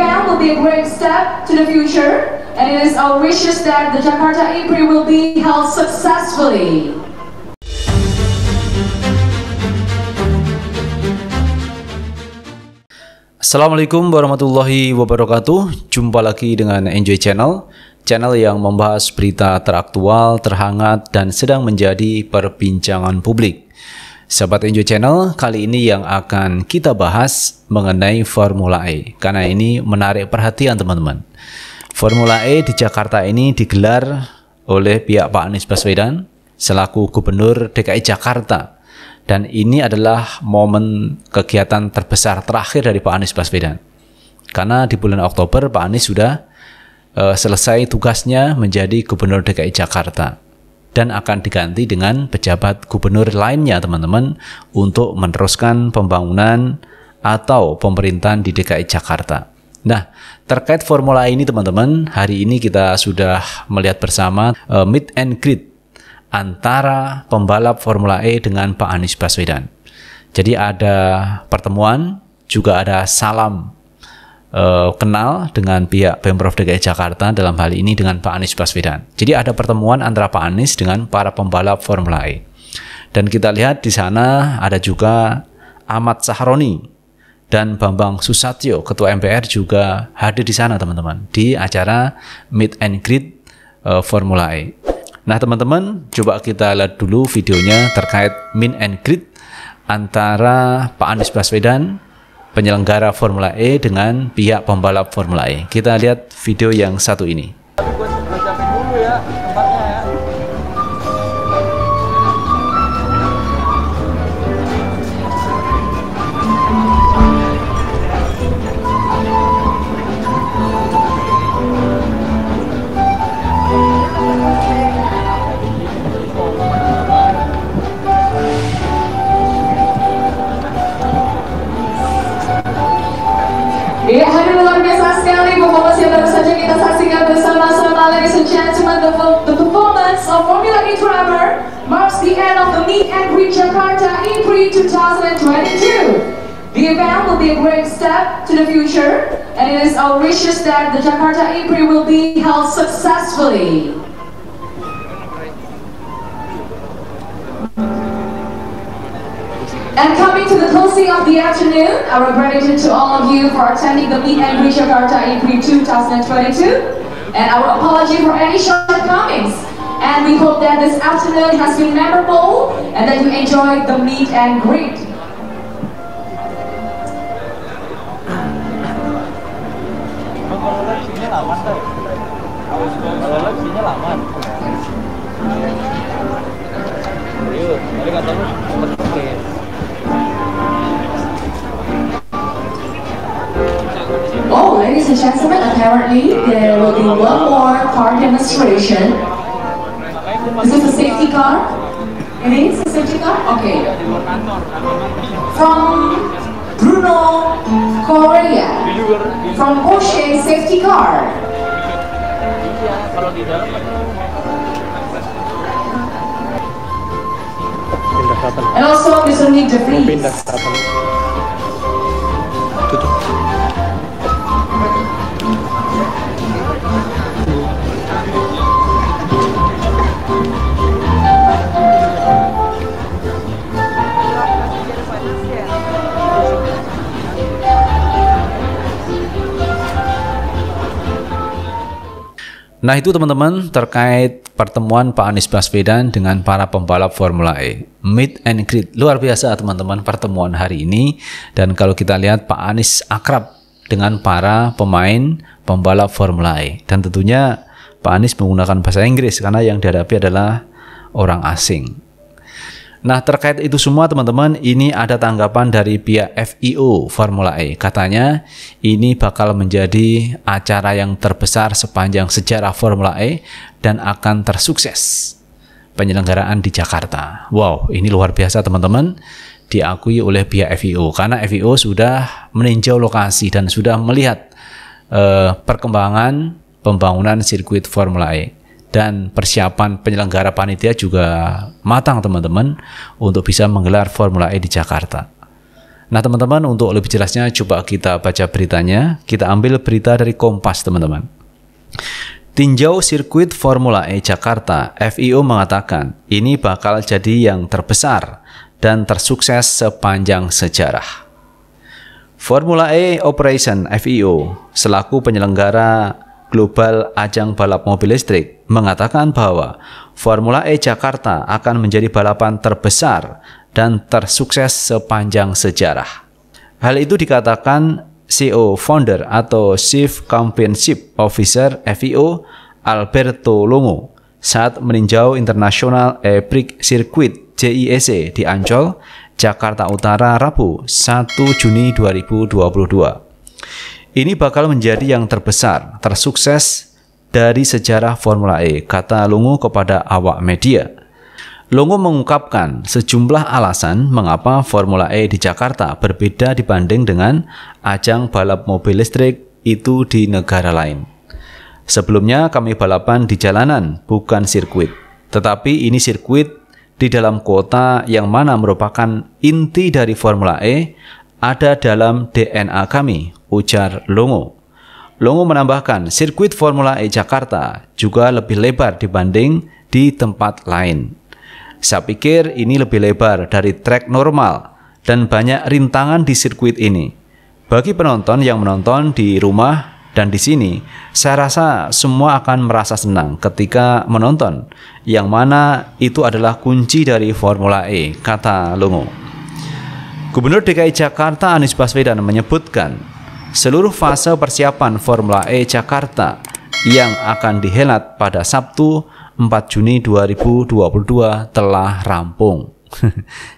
event will be a great step to the future, and it is our wishes that the Jakarta IPRI will be held successfully. Assalamualaikum warahmatullahi wabarakatuh. Jumpa lagi dengan Enjoy Channel, channel yang membahas berita teraktual, terhangat, dan sedang menjadi perbincangan publik. Sahabat Enjoy Channel, kali ini yang akan kita bahas mengenai Formula E karena ini menarik perhatian teman-teman. Formula E di Jakarta ini digelar oleh pihak Pak Anies Baswedan selaku Gubernur DKI Jakarta dan ini adalah momen kegiatan terbesar terakhir dari Pak Anies Baswedan karena di bulan Oktober Pak Anies sudah uh, selesai tugasnya menjadi Gubernur DKI Jakarta dan akan diganti dengan pejabat gubernur lainnya teman-teman untuk meneruskan pembangunan atau pemerintahan di DKI Jakarta. Nah, terkait formula ini teman-teman, hari ini kita sudah melihat bersama uh, meet and greet antara pembalap Formula E dengan Pak Anies Baswedan. Jadi ada pertemuan, juga ada salam uh, kenal dengan pihak Pemprov DKI Jakarta dalam hal ini dengan Pak Anies Baswedan. Jadi ada pertemuan antara Pak Anies dengan para pembalap Formula E. Dan kita lihat di sana ada juga Ahmad Sahroni dan Bambang Susatyo, Ketua MPR juga hadir di sana teman-teman di acara Meet and Greet uh, Formula E. Nah teman-teman, coba kita lihat dulu videonya terkait Meet and Greet antara Pak Anies Baswedan penyelenggara Formula E dengan pihak pembalap Formula E. Kita lihat video yang satu ini. ladies and gentlemen the, performance of Formula E Driver marks the end of the meet Jakarta E3 2022. The event will be a great step to the future and it is our wishes that the Jakarta April will be held successfully. And coming to the closing of the afternoon, our gratitude to all of you for attending the Meet and Greet Jakarta April 2022. And our apology for any shortcomings. And we hope that this afternoon has been memorable and that you enjoyed the Meet and Greet. Kalau lagi Ayo, and gentlemen, apparently there will be one more car demonstration. Is this a safety car? It is a safety car? Okay. From Bruno Correa, from Porsche Safety Car. And also Mr. Nick DeVries. Nah itu teman-teman terkait pertemuan Pak Anies Baswedan dengan para pembalap Formula E. Meet and greet. Luar biasa teman-teman pertemuan hari ini. Dan kalau kita lihat Pak Anies akrab dengan para pemain pembalap Formula E. Dan tentunya Pak Anies menggunakan bahasa Inggris karena yang dihadapi adalah orang asing. Nah terkait itu semua teman-teman ini ada tanggapan dari pihak FIO Formula E. Katanya ini bakal menjadi acara yang terbesar sepanjang sejarah Formula E dan akan tersukses penyelenggaraan di Jakarta. Wow ini luar biasa teman-teman diakui oleh pihak FIO karena FIO sudah meninjau lokasi dan sudah melihat eh, perkembangan pembangunan sirkuit Formula E dan persiapan penyelenggara panitia juga matang teman-teman untuk bisa menggelar Formula E di Jakarta. Nah teman-teman untuk lebih jelasnya coba kita baca beritanya. Kita ambil berita dari Kompas teman-teman. Tinjau sirkuit Formula E Jakarta, FIO mengatakan ini bakal jadi yang terbesar dan tersukses sepanjang sejarah. Formula E Operation FIO selaku penyelenggara Global Ajang Balap Mobil Listrik mengatakan bahwa Formula E Jakarta akan menjadi balapan terbesar dan tersukses sepanjang sejarah. Hal itu dikatakan CEO Founder atau Chief Championship Officer FIO e Alberto Longo saat meninjau International e Circuit JIEC di Ancol, Jakarta Utara Rabu 1 Juni 2022. Ini bakal menjadi yang terbesar, tersukses dari sejarah Formula E, kata Lungu kepada awak media. Lungu mengungkapkan sejumlah alasan mengapa Formula E di Jakarta berbeda dibanding dengan ajang balap mobil listrik itu di negara lain. Sebelumnya kami balapan di jalanan, bukan sirkuit. Tetapi ini sirkuit di dalam kota yang mana merupakan inti dari Formula E ada dalam DNA kami, ujar Longo. Longo menambahkan, sirkuit Formula E Jakarta juga lebih lebar dibanding di tempat lain. Saya pikir ini lebih lebar dari trek normal dan banyak rintangan di sirkuit ini. Bagi penonton yang menonton di rumah dan di sini, saya rasa semua akan merasa senang ketika menonton, yang mana itu adalah kunci dari Formula E, kata Longo. Gubernur DKI Jakarta Anies Baswedan menyebutkan, seluruh fase persiapan Formula E Jakarta yang akan dihelat pada Sabtu 4 Juni 2022 telah rampung.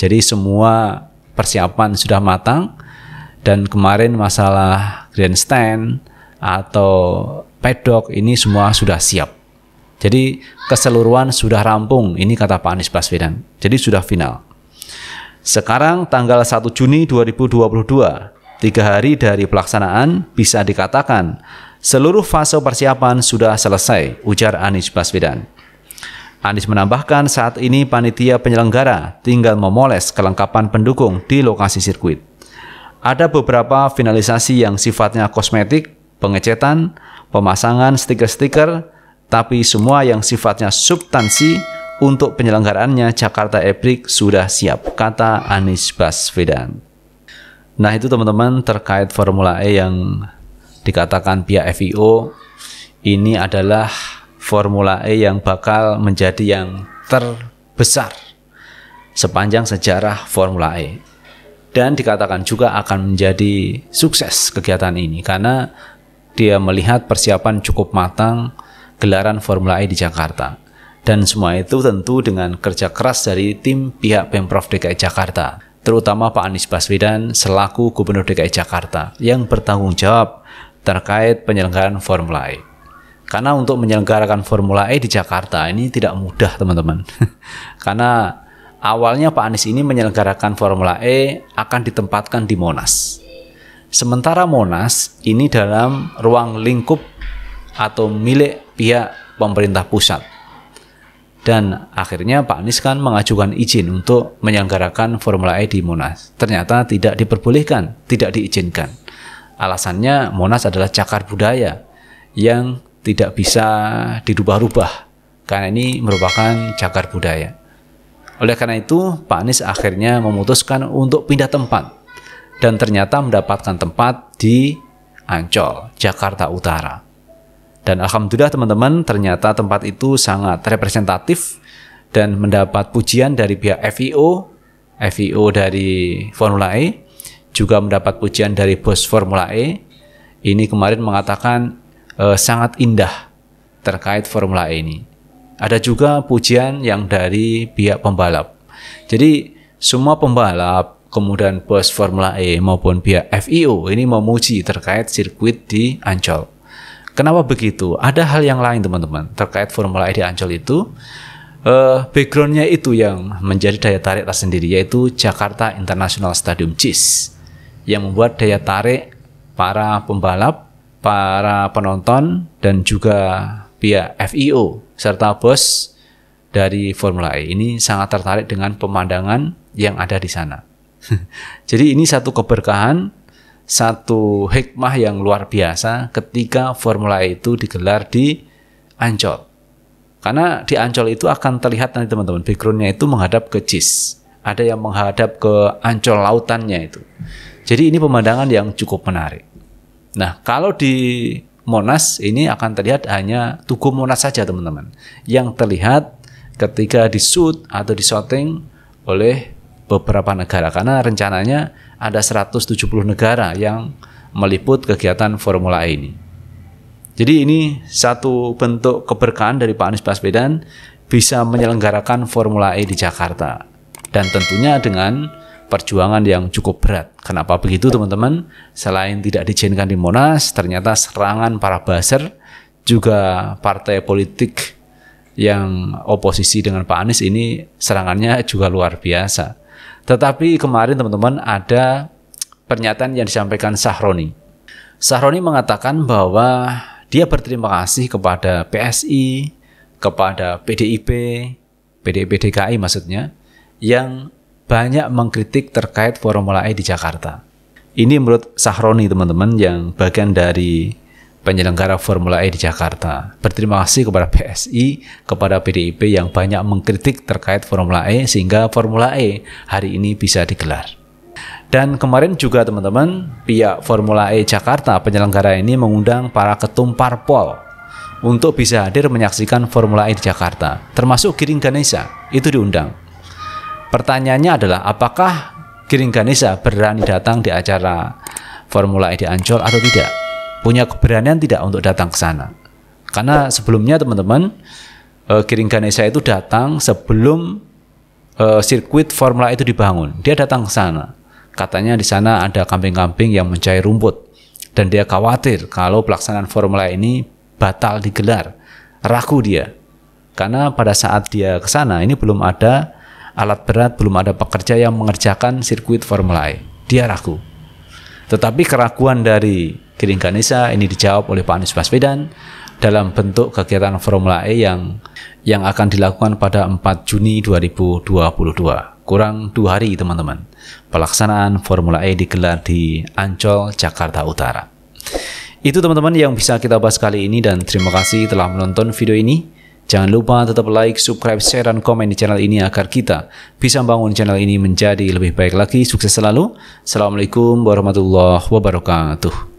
Jadi semua persiapan sudah matang dan kemarin masalah grandstand atau pedok ini semua sudah siap. Jadi keseluruhan sudah rampung, ini kata Pak Anies Baswedan. Jadi sudah final. Sekarang tanggal 1 Juni 2022, Tiga hari dari pelaksanaan bisa dikatakan seluruh fase persiapan sudah selesai, ujar Anies Baswedan. Anies menambahkan saat ini panitia penyelenggara tinggal memoles kelengkapan pendukung di lokasi sirkuit. Ada beberapa finalisasi yang sifatnya kosmetik, pengecetan, pemasangan stiker-stiker, tapi semua yang sifatnya substansi untuk penyelenggaraannya Jakarta e sudah siap, kata Anies Baswedan. Nah itu teman-teman terkait Formula E yang dikatakan pihak FIO ini adalah Formula E yang bakal menjadi yang terbesar sepanjang sejarah Formula E. Dan dikatakan juga akan menjadi sukses kegiatan ini karena dia melihat persiapan cukup matang gelaran Formula E di Jakarta. Dan semua itu tentu dengan kerja keras dari tim pihak Pemprov DKI e Jakarta terutama Pak Anies Baswedan selaku Gubernur DKI Jakarta yang bertanggung jawab terkait penyelenggaraan Formula E. Karena untuk menyelenggarakan Formula E di Jakarta ini tidak mudah teman-teman. Karena awalnya Pak Anies ini menyelenggarakan Formula E akan ditempatkan di Monas. Sementara Monas ini dalam ruang lingkup atau milik pihak pemerintah pusat dan akhirnya Pak Anies kan mengajukan izin untuk menyelenggarakan Formula E di Monas. Ternyata tidak diperbolehkan, tidak diizinkan. Alasannya Monas adalah cakar budaya yang tidak bisa dirubah-rubah karena ini merupakan cakar budaya. Oleh karena itu, Pak Anies akhirnya memutuskan untuk pindah tempat dan ternyata mendapatkan tempat di Ancol, Jakarta Utara. Dan alhamdulillah teman-teman ternyata tempat itu sangat representatif dan mendapat pujian dari pihak FIO, FIO dari Formula E, juga mendapat pujian dari bos Formula E. Ini kemarin mengatakan e, sangat indah terkait Formula E ini. Ada juga pujian yang dari pihak pembalap. Jadi semua pembalap, kemudian bos Formula E maupun pihak FIO ini memuji terkait sirkuit di Ancol. Kenapa begitu? Ada hal yang lain teman-teman terkait Formula E di Ancol itu. Uh, backgroundnya itu yang menjadi daya tarik tersendiri yaitu Jakarta International Stadium JIS yang membuat daya tarik para pembalap, para penonton dan juga pihak FIO serta bos dari Formula E ini sangat tertarik dengan pemandangan yang ada di sana. Jadi ini satu keberkahan satu hikmah yang luar biasa ketika formula e itu digelar di Ancol. Karena di Ancol itu akan terlihat nanti teman-teman backgroundnya itu menghadap ke JIS. Ada yang menghadap ke Ancol lautannya itu. Jadi ini pemandangan yang cukup menarik. Nah kalau di Monas ini akan terlihat hanya Tugu Monas saja teman-teman. Yang terlihat ketika di shoot atau di shooting oleh beberapa negara karena rencananya ada 170 negara yang meliput kegiatan Formula E ini. Jadi ini satu bentuk keberkahan dari Pak Anies Baswedan bisa menyelenggarakan Formula E di Jakarta. Dan tentunya dengan perjuangan yang cukup berat. Kenapa begitu teman-teman? Selain tidak diizinkan di Monas, ternyata serangan para buzzer juga partai politik yang oposisi dengan Pak Anies ini serangannya juga luar biasa. Tetapi kemarin teman-teman ada pernyataan yang disampaikan Sahroni. Sahroni mengatakan bahwa dia berterima kasih kepada PSI, kepada PDIP, PDIP DKI maksudnya, yang banyak mengkritik terkait Formula E di Jakarta. Ini menurut Sahroni teman-teman yang bagian dari penyelenggara Formula E di Jakarta. Berterima kasih kepada PSI, kepada PDIP yang banyak mengkritik terkait Formula E sehingga Formula E hari ini bisa digelar. Dan kemarin juga teman-teman, pihak Formula E Jakarta penyelenggara ini mengundang para ketum parpol untuk bisa hadir menyaksikan Formula E di Jakarta, termasuk Giring Ganesha, itu diundang. Pertanyaannya adalah apakah Giring Ganesha berani datang di acara Formula E di Ancol atau tidak? punya keberanian tidak untuk datang ke sana. Karena sebelumnya teman-teman uh, eh, Giring Ganesha itu datang sebelum uh, sirkuit Formula e itu dibangun. Dia datang ke sana. Katanya di sana ada kambing-kambing yang mencari rumput dan dia khawatir kalau pelaksanaan Formula e ini batal digelar. Ragu dia. Karena pada saat dia ke sana ini belum ada alat berat, belum ada pekerja yang mengerjakan sirkuit Formula E. Dia ragu. Tetapi keraguan dari Giring Ganesa ini dijawab oleh Pak Anies Baswedan dalam bentuk kegiatan Formula E yang yang akan dilakukan pada 4 Juni 2022. Kurang dua hari teman-teman. Pelaksanaan Formula E digelar di Ancol, Jakarta Utara. Itu teman-teman yang bisa kita bahas kali ini dan terima kasih telah menonton video ini. Jangan lupa tetap like, subscribe, share, dan komen di channel ini agar kita bisa bangun channel ini menjadi lebih baik lagi. Sukses selalu. Assalamualaikum warahmatullahi wabarakatuh.